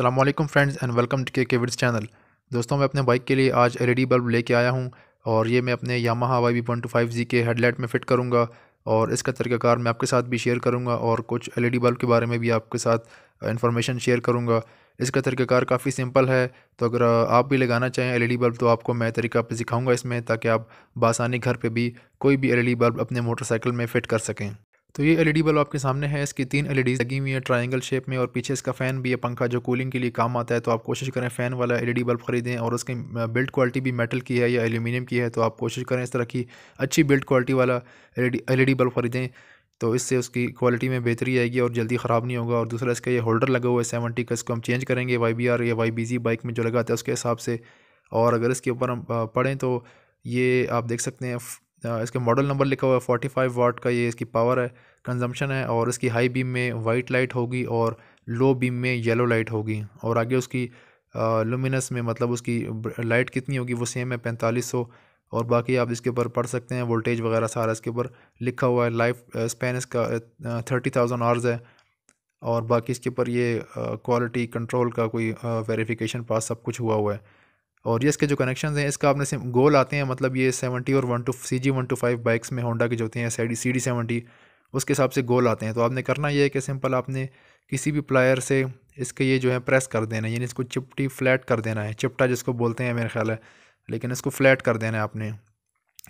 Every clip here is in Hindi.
अल्लाम फ्रेंड्स एंड वेलकम टू के केविड्स चैनल दोस्तों मैं अपने बाइक के लिए आज एलईडी बल्ब लेके आया हूँ और ये मैं अपने Yamaha Y V one two five G के हेडलाइट में फ़िट करूँगा और इसका तरीक़ाकार मैं आपके साथ भी शेयर करूँगा और कुछ एलईडी बल्ब के बारे में भी आपके साथ इन्फॉर्मेशन शेयर करूँगा इसका तरीक़ाकार काफ़ी सिंपल है तो अगर आप भी लगाना चाहें एल बल्ब तो आपको मैं तरीका आप सिखाऊँगा इसमें ताकि आप बासानी घर पर भी कोई भी एल बल्ब अपने मोटरसाइकिल में फ़िट कर सकें तो ये एलईडी e बल्ब आपके सामने है इसकी तीन एलईडी e लगी हुई है ट्रायंगल शेप में और पीछे इसका फ़ैन भी है पंखा जो कूलिंग के लिए काम आता है तो आप कोशिश करें फ़ैन वाला एलईडी e बल्ब खरीदें और उसकी बिल्ड क्वालिटी भी मेटल की है या एल्यूमिनियम की है तो आप कोशिश करें इस तरह की अच्छी बिल्ड क्वालिटी वाला एल ई बल्ब खरीदें तो इससे उसकी क्वालिटी में बेहतरी आएगी और जल्दी ख़राब नहीं होगा और दूसरा इसका ये होल्डर लगा हुआ है सेवेंटी का इसको हम चेंज करेंगे वाई बी आर या वाई बी जी बाइक में जो लगाता है उसके हिसाब से और अगर इसके ऊपर हम पढ़ें तो ये आप देख सकते हैं इसके मॉडल नंबर लिखा हुआ है फोर्टी फाइव वाट का ये इसकी पावर है कंजम्पशन है और इसकी हाई बीम में वाइट लाइट होगी और लो बीम में येलो लाइट होगी और आगे उसकी लुमिनस में मतलब उसकी लाइट कितनी होगी वो सेम है पैंतालीस सौ और बाकी आप इसके ऊपर पढ़ सकते हैं वोल्टेज वगैरह सारा इसके ऊपर लिखा हुआ है लाइफ स्पेन इसका थर्टी थाउजेंड आवर्स है और बाकी इसके ऊपर ये क्वालिटी कंट्रोल का कोई वेरिफिकेशन पास सब कुछ हुआ हुआ है और ये इसके जो कनेक्शन हैं इसका आपने सिम गोल आते हैं मतलब ये सेवेंटी और one two C G one two five bikes में होंडा के जो होते हैं C D C D seventy उसके हिसाब से गोल आते हैं तो आपने करना ये है कि सिंपल आपने किसी भी प्लायर से इसके ये जो है प्रेस कर देना यानी इसको चिपटी फ्लैट कर देना है चिपटा जिसको बोलते हैं मेरे ख्याल है लेकिन इसको फ्लैट कर देना है आपने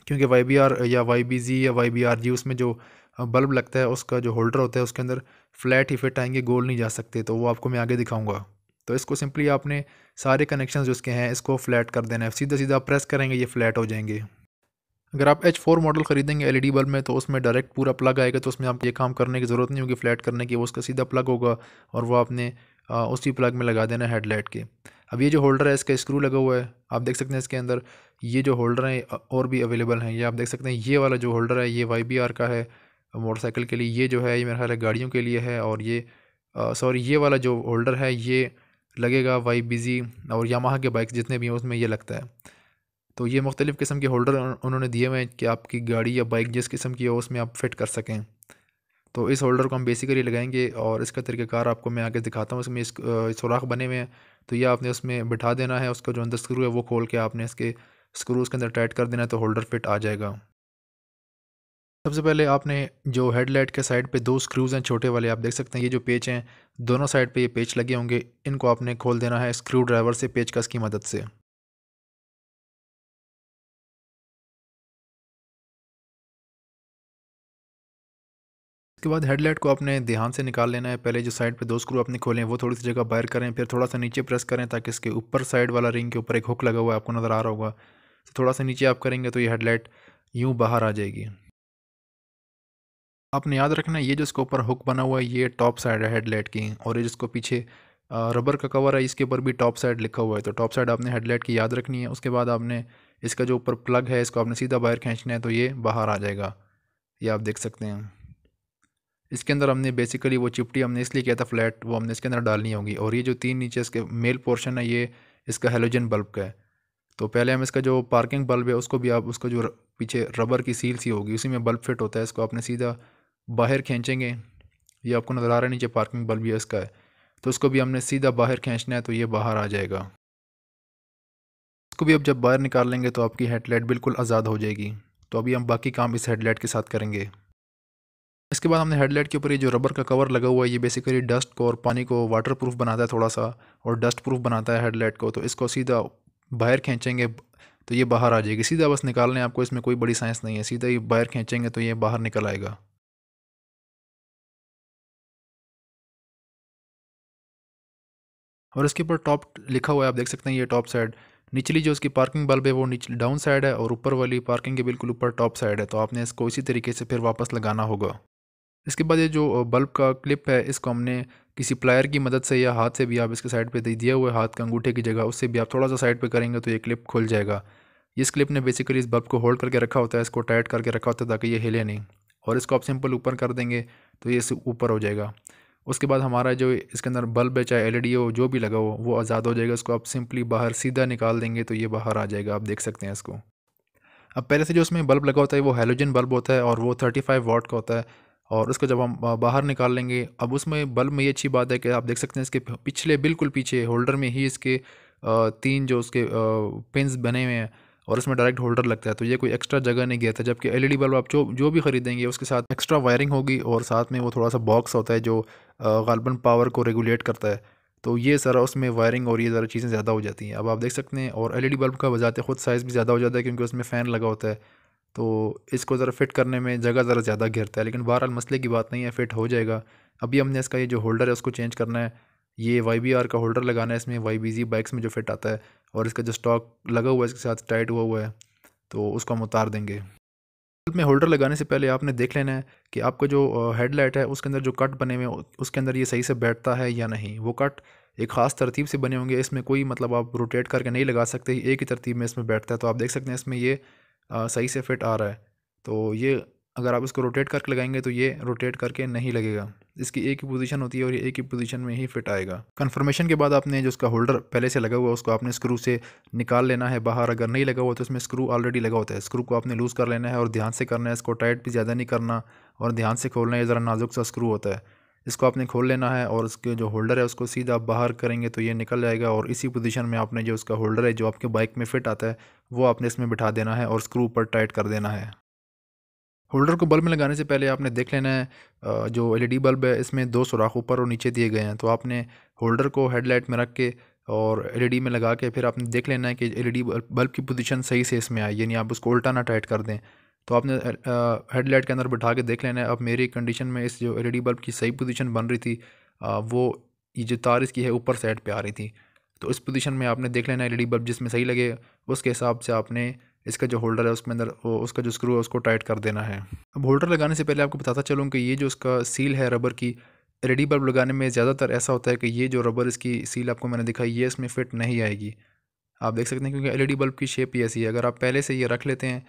क्योंकि वाई बी आर या वाई बी जी या वाई बी आर जी उसमें जो बल्ब लगता है उसका जो होल्डर होता है उसके अंदर फ्लैट ही फिट आएंगे गोल नहीं जा सकते तो वो आपको मैं आगे दिखाऊंगा तो इसको सिंपली आपने सारे कनेक्शन जो इसके हैं इसको फ्लैट कर देना है सीधा सीधा प्रेस करेंगे ये फ्लैट हो जाएंगे अगर आप एच फोर मॉडल खरीदेंगे एलईडी बल्ब e में तो उसमें डायरेक्ट पूरा प्लग आएगा तो उसमें आप ये काम करने की ज़रूरत नहीं होगी फ्लैट करने की वो उसका सीधा प्लग होगा और वो आपने उसी प्लग में लगा देना हेडलाइट के अब ये जो होल्डर है इसका स्क्रू लगा हुआ है आप देख सकते हैं इसके अंदर ये जो होल्डर हैं और भी अवेलेबल हैं ये आप देख सकते हैं ये वाला जो होल्डर है ये वाई का है मोटरसाइकिल के लिए ये जो है ये मेरा ख्याल है गाड़ियों के लिए है और ये सॉरी ये वाला जो होल्डर है ये लगेगा वाई बिज़ी और यामाहा के बाइक जितने भी हैं उसमें ये लगता है तो ये मुख्तलिफ़ किस्म के होल्डर उन्होंने दिए हुए हैं कि आपकी गाड़ी या बाइक जिस किस्म की हो उसमें आप फिट कर सकें तो इस होल्डर को हम बेसिकली लगाएंगे और इसका तरीक़ाकार आपको मैं आगे दिखाता हूँ इसमें इस सुराख बने हुए हैं तो ये आपने उसमें बिठा देना है उसका जो अंदर स्क्रू है वो खोल के आपने इसके स्क्रू उसके अंदर टाइट कर देना है तो होल्डर फिट आ जाएगा सबसे पहले आपने जो हेडलाइट के साइड पे दो स्क्रूज़ हैं छोटे वाले आप देख सकते हैं ये जो पेच हैं दोनों साइड पे ये पेच लगे होंगे इनको आपने खोल देना है स्क्रू ड्राइवर से पेचकस की मदद से इसके बाद हेडलाइट को आपने ध्यान से निकाल लेना है पहले जो साइड पे दो स्क्रू आपने खोले हैं वो थोड़ी सी जगह बाहर करें फिर थोड़ा सा नीचे प्रेस करें ताकि इसके ऊपर साइड वाला रिंग के ऊपर एक हुक लगा हुआ है आपको नज़र आ रहा होगा तो थोड़ा सा नीचे आप करेंगे तो ये हेडलाइट यूँ बाहर आ जाएगी आपने याद रखना ये जो इसके ऊपर हुक बना हुआ है ये टॉप साइड है हेडलाइट की और ये जिसको पीछे रबर का कवर है इसके ऊपर भी टॉप साइड लिखा हुआ है तो टॉप साइड आपने हेडलाइट की याद रखनी है उसके बाद आपने इसका जो ऊपर प्लग है इसको आपने सीधा बाहर खींचना है तो ये बाहर आ जाएगा ये आप देख सकते हैं इसके अंदर हमने बेसिकली वो चिपटी हमने इसलिए किया था फ्लैट वो हमने इसके अंदर डालनी होगी और ये जो तीन नीचे इसके मेल पोर्शन है ये इसका हेलोजन बल्ब का है तो पहले हम इसका जो पार्किंग बल्ब है उसको भी आप उसका जो पीछे रबर की सील सी होगी उसी में बल्ब फिट होता है इसको आपने सीधा बाहर खींचेंगे ये आपको नज़र आ रहा है नीचे पार्किंग बल्ब यह इसका है तो उसको भी हमने सीधा बाहर खींचना है तो ये बाहर आ जाएगा इसको भी अब जब बाहर निकाल लेंगे तो आपकी हेडलाइट बिल्कुल आज़ाद हो जाएगी तो अभी हम बाकी काम इस हेडलाइट के साथ करेंगे इसके बाद हमने हेडलाइट के ऊपर ये जो रबर का कवर लगा हुआ है ये बेसिकली डस्ट को और पानी को वाटर प्रूफ बनाता है थोड़ा सा और डस्ट प्रूफ बनाता है हेडलाइट को तो इसको सीधा बाहर खींचेंगे तो ये बाहर आ जाएगी सीधा बस निकालने आपको इसमें कोई बड़ी साइंस नहीं है सीधा ये बाहर खींचेंगे तो ये बाहर निकल आएगा और इसके ऊपर टॉप लिखा हुआ है आप देख सकते हैं ये टॉप साइड निचली जो उसकी पार्किंग बल्ब है वो नीचे डाउन साइड है और ऊपर वाली पार्किंग के बिल्कुल ऊपर टॉप साइड है तो आपने इसको इसी तरीके से फिर वापस लगाना होगा इसके बाद ये जो बल्ब का क्लिप है इसको हमने किसी प्लायर की मदद से या हाथ से भी आप इसके साइड पे दे दिया हुआ हाथ के अंगूठे की जगह उससे भी आप थोड़ा सा साइड पे करेंगे तो ये क्लिप खुल जाएगा इस क्लिप ने बेसिकली इस बल्ब को होल्ड करके रखा होता है इसको टाइट करके रखा होता है ताकि ये हिले नहीं और इसको आप सिंपल ऊपर कर देंगे तो ये ऊपर हो जाएगा उसके बाद हमारा जो इसके अंदर बल्ब है चाहे एलईडी e हो जो भी लगा हो वो आज़ाद हो जाएगा उसको आप सिंपली बाहर सीधा निकाल देंगे तो ये बाहर आ जाएगा आप देख सकते हैं इसको अब पहले से जो उसमें बल्ब लगा होता है वो हेलोजन बल्ब होता है और वो थर्टी फाइव वाट का होता है और उसको जब हम बाहर निकाल लेंगे अब उसमें बल्ब में ये अच्छी बात है कि आप देख सकते हैं इसके पिछले बिल्कुल पीछे होल्डर में ही इसके तीन जो उसके पिंस बने हुए हैं और इसमें डायरेक्ट होल्डर लगता है तो ये कोई एक्स्ट्रा जगह नहीं गया था जबकि एल बल्ब आप जो जो भी ख़रीदेंगे उसके साथ एक्स्ट्रा वायरिंग होगी और साथ में वो थोड़ा सा बॉक्स होता है जो गालबन पावर को रेगुलेट करता है तो ये सारा उसमें वायरिंग और ये ज़रा चीज़ें ज़्यादा हो जाती हैं अब आप देख सकते हैं और एल बल्ब का बजाते खुद साइज़ भी ज़्यादा हो जाता है क्योंकि उसमें फ़ैन लगा होता है तो इसको ज़रा फिट करने में जगह ज़रा ज़्यादा घिरता है लेकिन बहरहाल मसले की बात नहीं है फिट हो जाएगा अभी हमने इसका ये जो होल्डर है उसको चेंज करना है ये वाई बी आर का होल्डर लगाना है इसमें वाई बी जी बाइक्स में जो फिट आता है और इसका जो स्टॉक लगा हुआ है इसके साथ टाइट हुआ हुआ है तो उसको हम उतार देंगे में होल्डर लगाने से पहले आपने देख लेना है कि आपका जो हेडलाइट है उसके अंदर जो कट बने हुए उसके अंदर ये सही से बैठता है या नहीं वो कट एक ख़ास तरतीब से बने होंगे इसमें कोई मतलब आप रोटेट करके नहीं लगा सकते एक ही तरतीब में इसमें बैठता है तो आप देख सकते हैं इसमें ये आ, सही से फिट आ रहा है तो ये अगर आप इसको रोटेट करके लगाएंगे तो ये रोटेट करके नहीं लगेगा इसकी एक ही पोजीशन होती है और ये एक ही पोजीशन में ही फिट आएगा कन्फर्मेशन के बाद आपने जो उसका होल्डर पहले से लगा हुआ उसको आपने स्क्रू से निकाल लेना है बाहर अगर नहीं लगा हुआ तो उसमें स्क्रू ऑलरेडी लगा होता है स्क्रू को आपने लूज़ कर लेना है और ध्यान से करना है इसको टाइट भी ज़्यादा नहीं करना और ध्यान से खोलना है ज़रा नाजुक सा स्क्रू होता है इसको आपने खोल लेना है और उसके जो होल्डर है उसको सीधा आप बाहर करेंगे तो ये निकल जाएगा और इसी पोजीशन में आपने जो उसका होल्डर है जो आपके बाइक में फिट आता है वो आपने इसमें बिठा देना है और स्क्रू पर टाइट कर देना है होल्डर को बल्ब में लगाने से पहले आपने देख लेना है जो एलईडी बल्ब है इसमें दो सुराख ऊपर और नीचे दिए गए हैं तो आपने होल्डर को हेडलाइट में रख के और एलईडी में लगा के फिर आपने देख लेना है कि एलईडी बल्ब की पोजीशन सही से इसमें आए यानी आप उसको उल्टा ना टाइट कर दें तो आपने हेडलाइट के अंदर बैठा के देख लेना है अब मेरी कंडीशन में इस जो डी बल्ब की सही पोजीशन बन रही थी वो ये जो तार इसकी है ऊपर साइड पर आ रही थी तो इस पोजिशन में आपने देख लेना डी बल्ब जिसमें सही लगे उसके हिसाब से आपने इसका जो होल्डर है उसमें अंदर उसका जो स्क्रू है उसको टाइट कर देना है अब होल्डर लगाने से पहले आपको बताता चलूँ कि ये जो उसका सील है रबर की रेडी बल्ब लगाने में ज़्यादातर ऐसा होता है कि ये जो रबर इसकी सील आपको मैंने दिखाई ये इसमें फिट नहीं आएगी आप देख सकते हैं क्योंकि एलईडी बल्ब की शेप ही ऐसी है अगर आप पहले से ये रख लेते हैं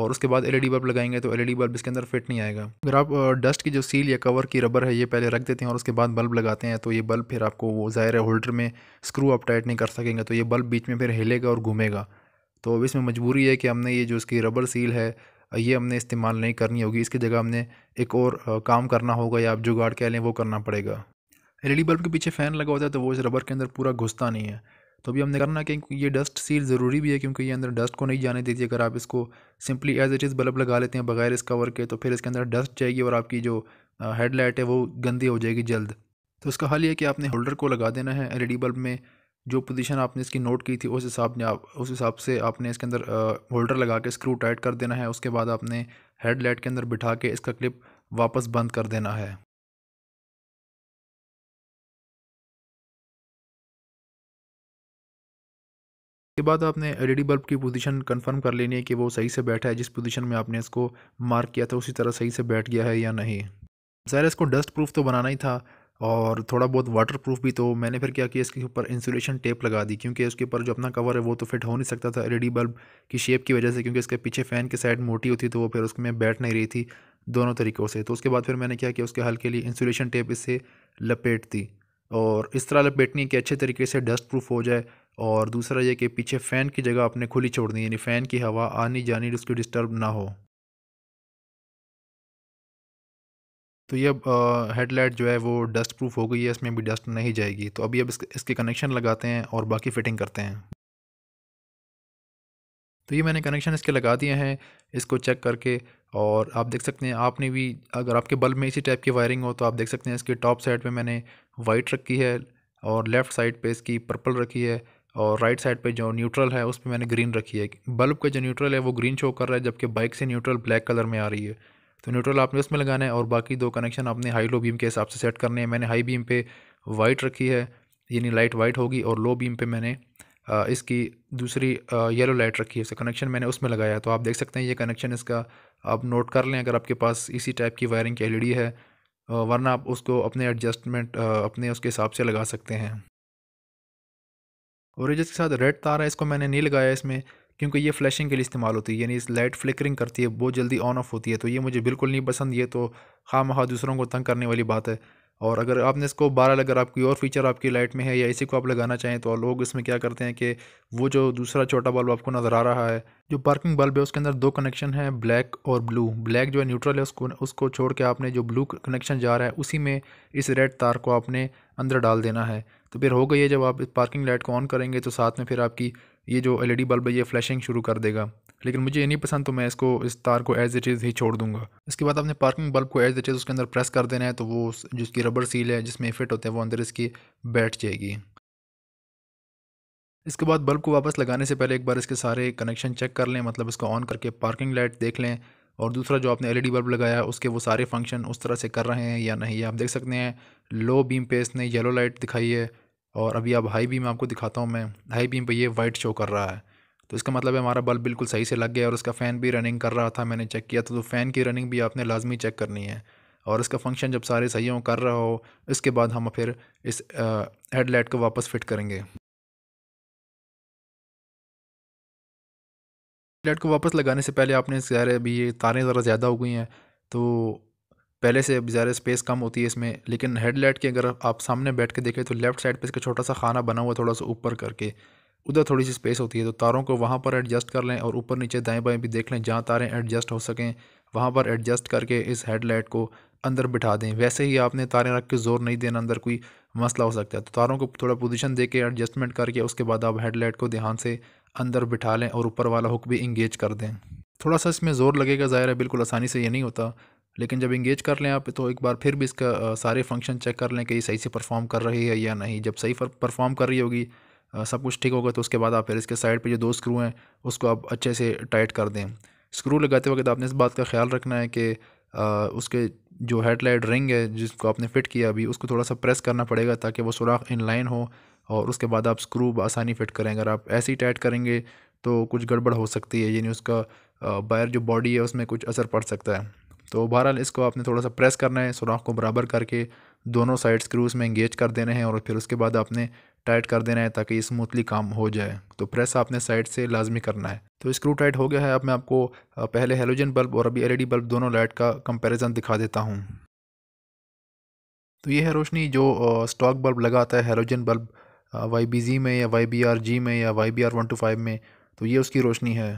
और उसके बाद एलईडी बल्ब लगाएंगे तो एलईडी बल्ब इसके अंदर फिट नहीं आएगा अगर आप डस्ट की जो सील या कवर की रबर है ये पहले रख देते हैं और उसके बाद बल्ब लगाते हैं तो ये बल्ब फिर आपको वो ज़ाहिर है होल्डर में स्क्रू आप टाइट नहीं कर सकेंगे तो ये बल्ब बीच में फिर हिलेगा और घूमेगा तो अब इसमें मजबूरी है कि हमने ये जो इसकी रबर सील है ये हमने इस्तेमाल नहीं करनी होगी इसकी जगह हमने एक और काम करना होगा या आप जुगाड़ कह लें वो करना पड़ेगा एलईडी बल्ब के पीछे फ़ैन लगा होता है तो वो इस रबर के अंदर पूरा घुसता नहीं है तो अभी हमने करना कि ये डस्ट सील ज़रूरी भी है क्योंकि ये अंदर डस्ट को नहीं जाने देती अगर आप इसको simply as it is bulb लगा लेते हैं बगैर इस कवर के तो फिर इसके अंदर डस्ट जाएगी और आपकी जो हेडलाइट है वो गंदी हो जाएगी जल्द तो इसका हल ये कि आपने होल्डर को लगा देना है एल बल्ब में जो पोजीशन आपने इसकी नोट की थी उस हिसाब ने आप उस हिसाब से आपने इसके अंदर होल्डर लगा के स्क्रू टाइट कर देना है उसके बाद आपने हेडलाइट के अंदर बिठा के इसका क्लिप वापस बंद कर देना है के बाद आपने एलईडी बल्ब की पोजीशन कंफर्म कर लेनी है कि वो सही से बैठा है जिस पोजीशन में आपने इसको मार्क किया था उसी तरह सही से बैठ गया है या नहीं ज़ाहिर इसको डस्ट प्रूफ तो बनाना ही था और थोड़ा बहुत वाटर प्रूफ भी तो मैंने फिर क्या किया इसके ऊपर इंसुलेशन टेप लगा दी क्योंकि उसके ऊपर जो अपना कवर है वो तो फिट हो नहीं सकता था एल बल्ब की शेप की वजह से क्योंकि इसके पीछे फ़ैन की साइड मोटी होती तो वो फिर उसमें बैठ नहीं रही थी दोनों तरीक़ों से तो उसके बाद फिर मैंने क्या किया उसके हल के लिए इंसुलेशन टेप इससे लपेट दी और इस तरह लपेटनी कि अच्छे तरीके से डस्ट प्रूफ हो जाए और दूसरा ये कि पीछे फ़ैन की जगह आपने खुली छोड़नी यानी फ़ैन की हवा आनी जानी उसकी डिस्टर्ब ना हो तो ये हेडलाइट जो है वो डस्ट प्रूफ हो गई है इसमें भी डस्ट नहीं जाएगी तो अभी अब इसके, इसके कनेक्शन लगाते हैं और बाकी फिटिंग करते हैं तो ये मैंने कनेक्शन इसके लगा दिए हैं इसको चेक करके और आप देख सकते हैं आपने भी अगर आपके बल्ब में इसी टाइप की वायरिंग हो तो आप देख सकते हैं इसके टॉप साइड पे मैंने वाइट रखी है और लेफ़्ट साइड पे इसकी पर्पल रखी है और राइट साइड पे जो न्यूट्रल है उस पर मैंने ग्रीन रखी है बल्ब का जो न्यूट्रल है वो ग्रीन शो कर रहा है जबकि बाइक से न्यूट्रल ब्लैक कलर में आ रही है तो न्यूट्रल आपने उसमें लगाना है और बाकी दो कनेक्शन आपने हाई लो बीम के हिसाब से सेट करने हैं मैंने हाई बीम पे वाइट रखी है यानी लाइट वाइट होगी और लो बीम पे मैंने इसकी दूसरी येलो लाइट रखी है इसका कनेक्शन मैंने उसमें लगाया है तो आप देख सकते हैं ये कनेक्शन इसका आप नोट कर लें अगर आपके पास इसी टाइप की वायरिंग की एल e है वरना आप उसको अपने एडजस्टमेंट अपने उसके हिसाब से लगा सकते हैं और ये जिसके साथ रेड तार है इसको मैंने नहीं लगाया इसमें क्योंकि ये फ्लैशिंग के लिए इस्तेमाल होती है यानी इस लाइट फ्लिकरिंग करती है बहुत जल्दी ऑन ऑफ होती है तो ये मुझे बिल्कुल नहीं पसंद ये तो खाम खा दूसरों को तंग करने वाली बात है और अगर आपने इसको बारह अगर आपकी और फीचर आपकी लाइट में है या इसी को आप लगाना चाहें तो लोग इसमें क्या करते हैं कि वो जो दूसरा छोटा बल्ब आपको नज़र आ रहा है जो पार्किंग बल्ब है उसके अंदर दो कनेक्शन है ब्लैक और ब्लू ब्लैक जो है न्यूट्रल है उसको उसको छोड़ के आपने जो ब्लू कनेक्शन जा रहा है उसी में इस रेड तार को आपने अंदर डाल देना है तो फिर हो गई है जब आप पार्किंग लाइट को ऑन करेंगे तो साथ में फिर आपकी ये जो एल बल्ब e है ये फ्लैशिंग शुरू कर देगा लेकिन मुझे ये नहीं पसंद तो मैं इसको इस तार को एज इट इज़ ही छोड़ दूंगा इसके बाद आपने पार्किंग बल्ब को एज इट इज़ उसके अंदर प्रेस कर देना है तो वो जिसकी रबर सील है जिसमें फिट होते हैं वो अंदर इसकी बैठ जाएगी इसके बाद बल्ब को वापस लगाने से पहले एक बार इसके सारे कनेक्शन चेक कर लें मतलब इसको ऑन करके पार्किंग लाइट देख लें और दूसरा जो आपने एल बल्ब e लगाया उसके वो सारे फंक्शन उस तरह से कर रहे हैं या नहीं आप देख सकते हैं लो बीम पे इसने येलो लाइट दिखाई है और अभी अब हाई बीम आपको दिखाता हूँ मैं हाई बीम पर ये वाइट शो कर रहा है तो इसका मतलब है हमारा बल्ब बिल्कुल सही से लग गया और उसका फ़ैन भी रनिंग कर रहा था मैंने चेक किया था तो फ़ैन की रनिंग भी आपने लाजमी चेक करनी है और इसका फंक्शन जब सारे सही हों कर रहा हो इसके बाद हम फिर इस हेडलाइट को वापस फिट करेंगे लाइट को वापस लगाने से पहले आपने इस अभी ये तारें ज़रा ज़्यादा हो गई हैं तो पहले से ज़्यादा स्पेस कम होती है इसमें लेकिन हेडलाइट के अगर आप सामने बैठ के देखें तो लेफ्ट साइड पे इसका छोटा सा खाना बना हुआ थोड़ा सा ऊपर करके उधर थोड़ी सी स्पेस होती है तो तारों को वहाँ पर एडजस्ट कर लें और ऊपर नीचे दाएँ बाएँ भी देख लें जहाँ तारें एडजस्ट हो सकें वहाँ पर एडजस्ट करके इस हेडलाइट को अंदर बिठा दें वैसे ही आपने तारें रख के ज़ोर नहीं देना अंदर कोई मसला हो सकता है तो तारों को थोड़ा पोजीशन दे के एडजस्टमेंट करके उसके बाद आप हेडलाइट को ध्यान से अंदर बिठा लें और ऊपर वाला हुक भी इंगेज कर दें थोड़ा सा इसमें ज़ोर लगेगा ज़ाहिर है बिल्कुल आसानी से ये नहीं होता लेकिन जब इंगेज कर लें आप तो एक बार फिर भी इसका सारे फंक्शन चेक कर लें कि ये सही से परफॉर्म कर रही है या नहीं जब सही परफॉर्म कर रही होगी सब कुछ ठीक होगा तो उसके बाद आप फिर इसके साइड पे जो दो स्क्रू हैं उसको आप अच्छे से टाइट कर दें स्क्रू लगाते वक्त आपने इस बात का ख्याल रखना है कि उसके जो हेडलाइट रिंग है जिसको आपने फ़िट किया अभी उसको थोड़ा सा प्रेस करना पड़ेगा ताकि वो सुराख इन लाइन हो और उसके बाद आप स्क्रू आसानी फिट करें अगर आप ऐसे ही टाइट करेंगे तो कुछ गड़बड़ हो सकती है यानी उसका बायर जो बॉडी है उसमें कुछ असर पड़ सकता है तो बहरहाल इसको आपने थोड़ा सा प्रेस करना है सुराख को बराबर करके दोनों साइड स्क्रूज में इंगेज कर देने हैं और फिर उसके बाद आपने टाइट कर देना है ताकि स्मूथली काम हो जाए तो प्रेस आपने साइड से लाजमी करना है तो स्क्रू टाइट हो गया है अब मैं आपको पहले हेलोजन बल्ब और अभी एलईडी बल्ब दोनों लाइट का कंपैरिजन दिखा देता हूँ तो ये है रोशनी जो स्टॉक बल्ब लगा आता है halogen bulb Y B G में या वाई बी आर जी में या Y B R one two five में तो ये उसकी रोशनी है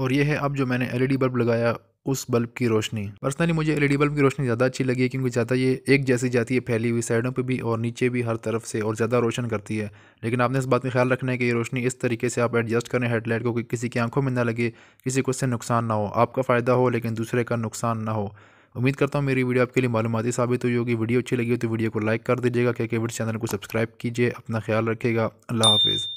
और ये है अब जो मैंने एलईडी e बल्ब लगाया उस बल्ब की रोशनी पर्सनली मुझे एलईडी e बल्ब की रोशनी ज़्यादा अच्छी लगी है क्योंकि ज़्यादा ये एक जैसी जाती है फैली हुई साइडों पे भी और नीचे भी हर तरफ से और ज़्यादा रोशन करती है लेकिन आपने इस बात में ख्याल रखना है कि ये रोशनी इस तरीके से आप एडजस्ट करें हेडलाइट को कि किसी की आंखों में ना लगे किसी को उससे नुकसान ना हो आपका फ़ायदा हो लेकिन दूसरे का नुकसान ना हो उम्मीद करता हूँ मेरी वीडियो आपके लिए मालूमती साबित हुई होगी वीडियो अच्छी लगी हो तो वीडियो को लाइक कर दीजिएगा क्या कि चैनल को सब्सक्राइब कीजिए अपना ख्याल रखेगा अल्लाह हाफिज़